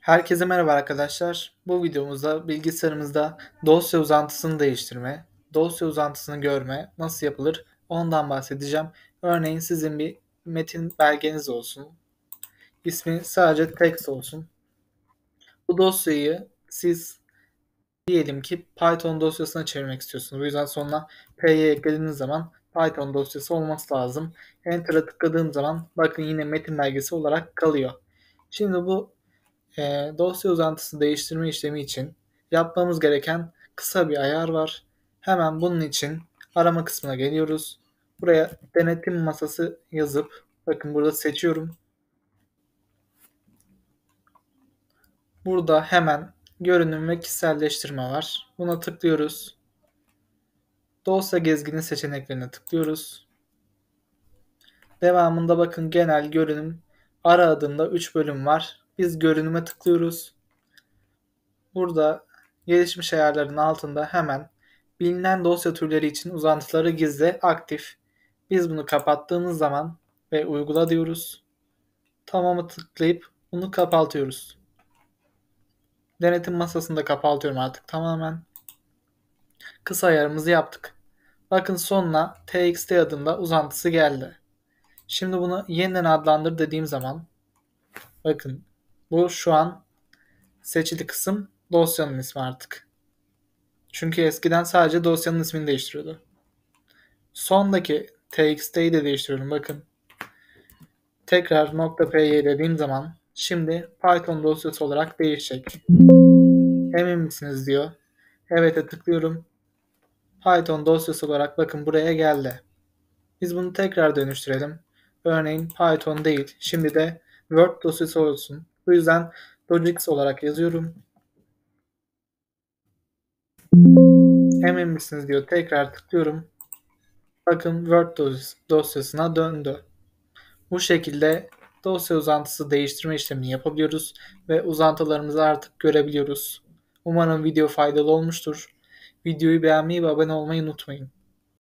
Herkese merhaba arkadaşlar. Bu videomuzda bilgisayarımızda dosya uzantısını değiştirme, dosya uzantısını görme nasıl yapılır ondan bahsedeceğim. Örneğin sizin bir metin belgeniz olsun. İsmi sadece text olsun. Bu dosyayı siz diyelim ki Python dosyasına çevirmek istiyorsunuz. Bu yüzden sonuna p'ye eklediğiniz zaman Python dosyası olması lazım. Enter'a tıkladığım zaman bakın yine metin belgesi olarak kalıyor. Şimdi bu e, dosya uzantısı değiştirme işlemi için yapmamız gereken kısa bir ayar var. Hemen bunun için arama kısmına geliyoruz. Buraya denetim masası yazıp bakın burada seçiyorum. Burada hemen görünüm ve kişiselleştirme var. Buna tıklıyoruz. Dosya gezgini seçeneklerine tıklıyoruz. Devamında bakın genel görünüm Ara adında 3 bölüm var. Biz görünüme tıklıyoruz. Burada gelişmiş ayarların altında hemen bilinen dosya türleri için uzantıları gizle aktif. Biz bunu kapattığımız zaman ve uygula diyoruz. Tamamı tıklayıp bunu kapatıyoruz. Denetim masasında kapatıyorum artık tamamen. Kısa ayarımızı yaptık. Bakın sonuna txt adında uzantısı geldi. Şimdi bunu yeniden adlandır dediğim zaman bakın bu şu an seçili kısım dosyanın ismi artık. Çünkü eskiden sadece dosyanın ismini değiştiriyordu. Sondaki txt'yi de değiştiriyorum bakın. Tekrar .py dediğim zaman şimdi Python dosyası olarak değişecek. Emin misiniz diyor. Evet'e tıklıyorum. Python dosyası olarak bakın buraya geldi. Biz bunu tekrar dönüştürelim. Örneğin Python değil. Şimdi de Word dosyası olsun. Bu yüzden Logix olarak yazıyorum. Emin misiniz diyor. Tekrar tıklıyorum. Bakın Word dosyasına döndü. Bu şekilde dosya uzantısı değiştirme işlemini yapabiliyoruz ve uzantılarımızı artık görebiliyoruz. Umarım video faydalı olmuştur. Videoyu beğenmeyi ve abone olmayı unutmayın.